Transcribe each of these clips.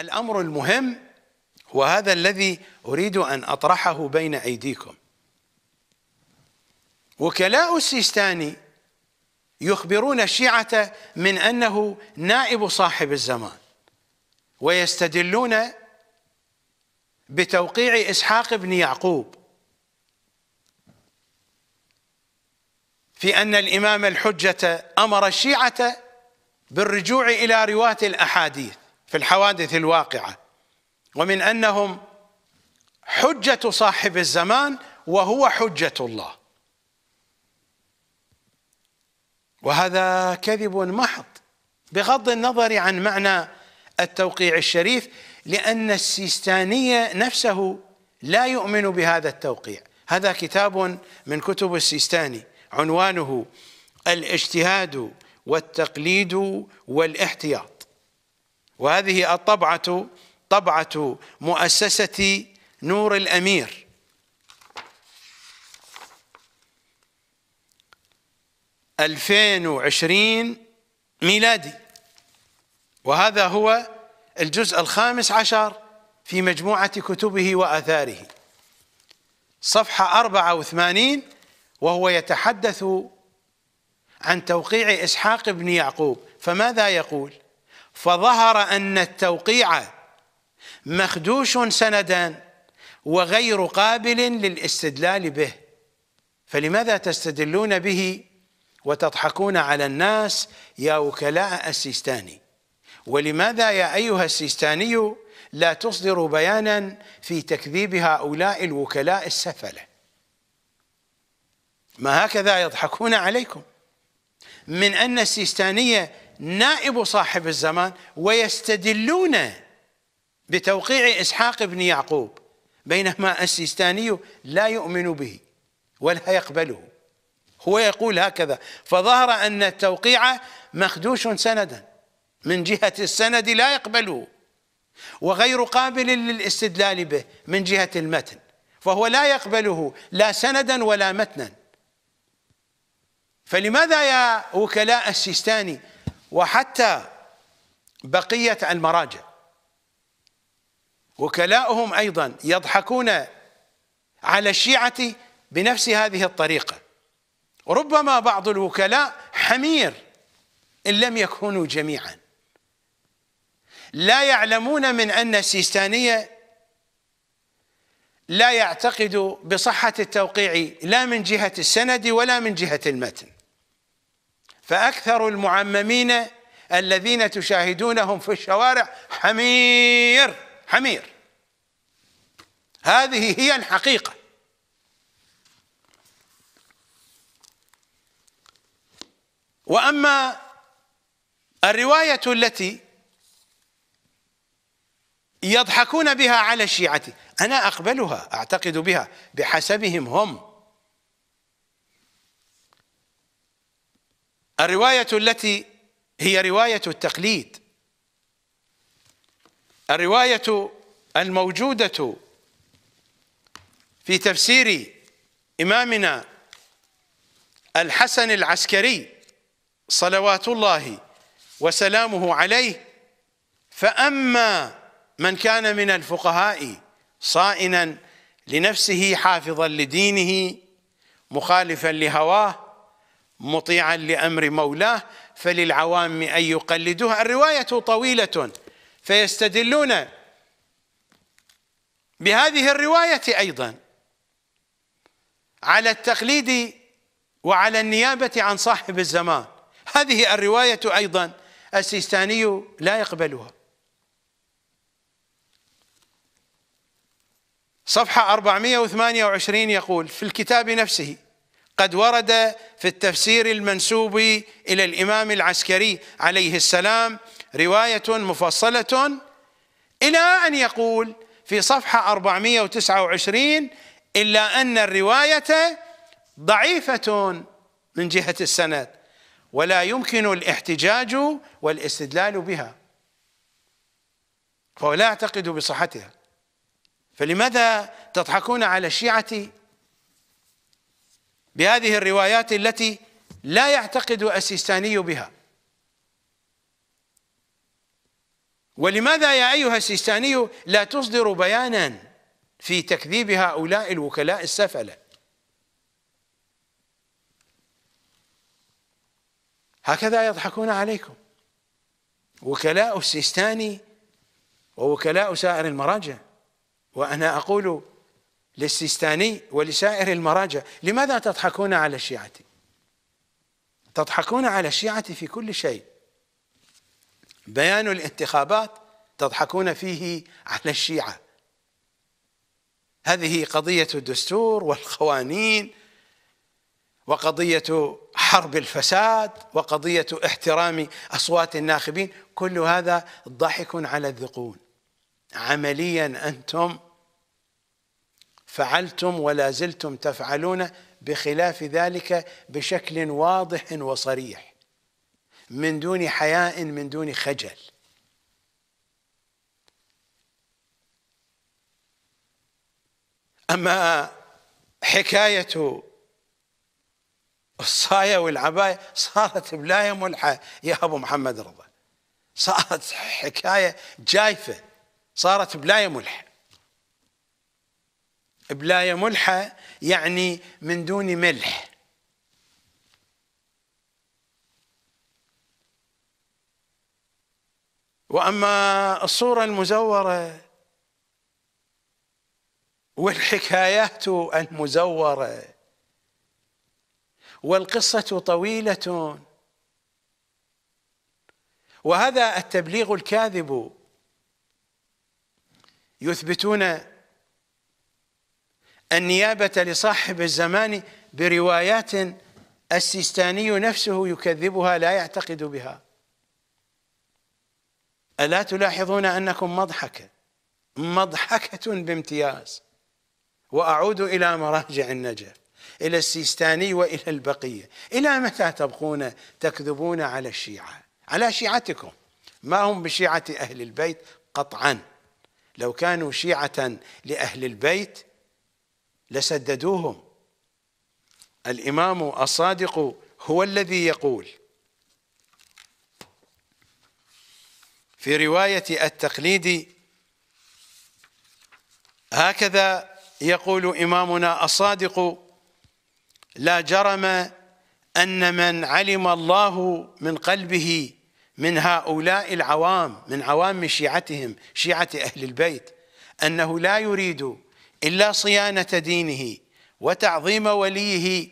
الامر المهم هو هذا الذي اريد ان اطرحه بين ايديكم وكلاء السيستاني يخبرون الشيعه من انه نائب صاحب الزمان ويستدلون بتوقيع اسحاق بن يعقوب في ان الامام الحجه امر الشيعه بالرجوع الى رواه الاحاديث في الحوادث الواقعه ومن انهم حجه صاحب الزمان وهو حجه الله وهذا كذب محض بغض النظر عن معنى التوقيع الشريف لان السيستانيه نفسه لا يؤمن بهذا التوقيع هذا كتاب من كتب السيستاني عنوانه الاجتهاد والتقليد والاحتياط وهذه الطبعة طبعة مؤسسة نور الأمير ألفين وعشرين ميلادي وهذا هو الجزء الخامس عشر في مجموعة كتبه وآثاره صفحة 84 وهو يتحدث عن توقيع إسحاق بن يعقوب فماذا يقول فظهر أن التوقيع مخدوش سندا وغير قابل للاستدلال به فلماذا تستدلون به وتضحكون على الناس يا وكلاء السيستاني ولماذا يا أيها السيستاني لا تصدر بيانا في تكذيب هؤلاء الوكلاء السفلة ما هكذا يضحكون عليكم من أن السيستانية نائب صاحب الزمان ويستدلون بتوقيع إسحاق بن يعقوب بينما السيستاني لا يؤمن به ولا يقبله هو يقول هكذا فظهر أن التوقيع مخدوش سندا من جهة السند لا يقبله وغير قابل للاستدلال به من جهة المتن فهو لا يقبله لا سندا ولا متنا فلماذا يا وكلاء السيستاني وحتى بقية المراجع وكلاؤهم أيضا يضحكون على الشيعة بنفس هذه الطريقة ربما بعض الوكلاء حمير إن لم يكونوا جميعا لا يعلمون من أن السيستانية لا يعتقد بصحة التوقيع لا من جهة السند ولا من جهة المتن فأكثر المعممين الذين تشاهدونهم في الشوارع حمير حمير هذه هي الحقيقة وأما الرواية التي يضحكون بها على الشيعة أنا أقبلها أعتقد بها بحسبهم هم الرواية التي هي رواية التقليد الرواية الموجودة في تفسير إمامنا الحسن العسكري صلوات الله وسلامه عليه فأما من كان من الفقهاء صائنا لنفسه حافظا لدينه مخالفا لهواه مطيعا لامر مولاه فللعوام ان يقلدوها الروايه طويله فيستدلون بهذه الروايه ايضا على التقليد وعلى النيابه عن صاحب الزمان هذه الروايه ايضا السيستاني لا يقبلها صفحه 428 يقول في الكتاب نفسه قد ورد في التفسير المنسوب الى الامام العسكري عليه السلام روايه مفصله الى ان يقول في صفحه 429 الا ان الروايه ضعيفه من جهه السند ولا يمكن الاحتجاج والاستدلال بها فهو لا يعتقد بصحتها فلماذا تضحكون على الشيعه بهذه الروايات التي لا يعتقد السيستاني بها ولماذا يا أيها السيستاني لا تصدر بيانا في تكذيب هؤلاء الوكلاء السفلة هكذا يضحكون عليكم وكلاء السيستاني ووكلاء سائر المراجع وأنا أقول للسيستاني ولسائر المراجع لماذا تضحكون على الشيعة تضحكون على الشيعة في كل شيء بيان الانتخابات تضحكون فيه على الشيعة هذه قضية الدستور والقوانين وقضية حرب الفساد وقضية احترام أصوات الناخبين كل هذا ضحك على الذقون عمليا أنتم فعلتم ولا زلتم تفعلون بخلاف ذلك بشكل واضح وصريح من دون حياء من دون خجل أما حكاية الصاية والعباية صارت بلاية ملحة يا أبو محمد رضا صارت حكاية جايفة صارت بلاية ملحة بلاية ملحة يعني من دون ملح وأما الصورة المزورة والحكايات المزورة والقصة طويلة وهذا التبليغ الكاذب يثبتون النيابة لصاحب الزمان بروايات السيستاني نفسه يكذبها لا يعتقد بها ألا تلاحظون أنكم مضحكة مضحكة بامتياز وأعود إلى مراجع النجف إلى السيستاني وإلى البقية إلى متى تبقون تكذبون على الشيعة على شيعتكم ما هم بشيعة أهل البيت قطعا لو كانوا شيعة لأهل البيت لسددوهم الإمام الصادق هو الذي يقول في رواية التقليد هكذا يقول إمامنا الصادق لا جرم أن من علم الله من قلبه من هؤلاء العوام من عوام شيعتهم شيعة أهل البيت أنه لا يريد إلا صيانة دينه وتعظيم وليه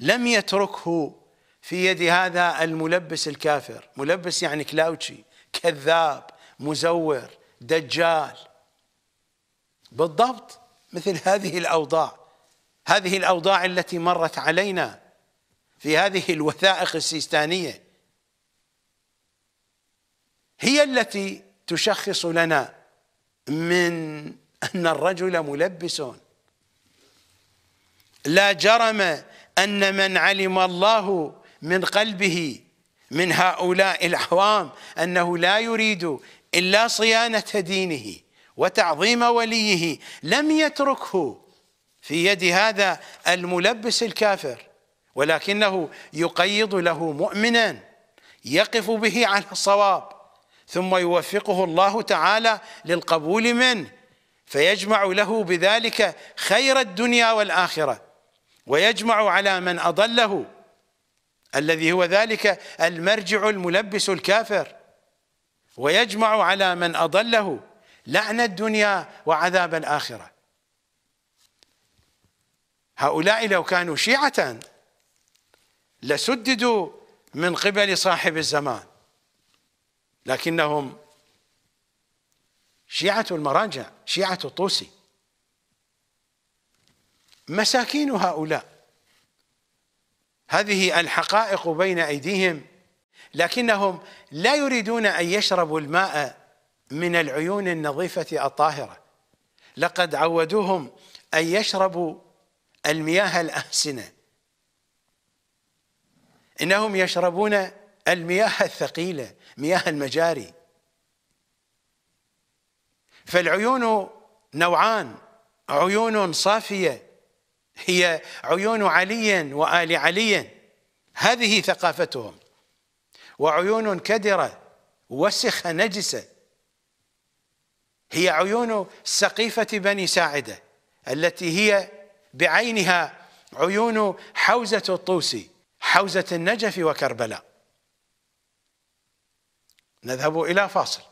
لم يتركه في يد هذا الملبس الكافر ملبس يعني كلاوتشي كذاب مزور دجال بالضبط مثل هذه الأوضاع هذه الأوضاع التي مرت علينا في هذه الوثائق السيستانية هي التي تشخص لنا من أن الرجل ملبس لا جرم أن من علم الله من قلبه من هؤلاء العوام أنه لا يريد إلا صيانة دينه وتعظيم وليه لم يتركه في يد هذا الملبس الكافر ولكنه يقيض له مؤمنا يقف به على الصواب ثم يوفقه الله تعالى للقبول منه فيجمع له بذلك خير الدنيا والاخره ويجمع على من اضله الذي هو ذلك المرجع الملبس الكافر ويجمع على من اضله لعن الدنيا وعذاب الاخره هؤلاء لو كانوا شيعه لسددوا من قبل صاحب الزمان لكنهم شيعة المراجع شيعة الطوسي مساكين هؤلاء هذه الحقائق بين أيديهم لكنهم لا يريدون أن يشربوا الماء من العيون النظيفة الطاهرة لقد عودوهم أن يشربوا المياه الأحسنة إنهم يشربون المياه الثقيلة مياه المجاري فالعيون نوعان عيون صافية هي عيون علي وآل علي هذه ثقافتهم وعيون كدرة وسخة نجسة هي عيون سقيفة بني ساعدة التي هي بعينها عيون حوزة الطوسي حوزة النجف وكربلاء نذهب إلى فاصل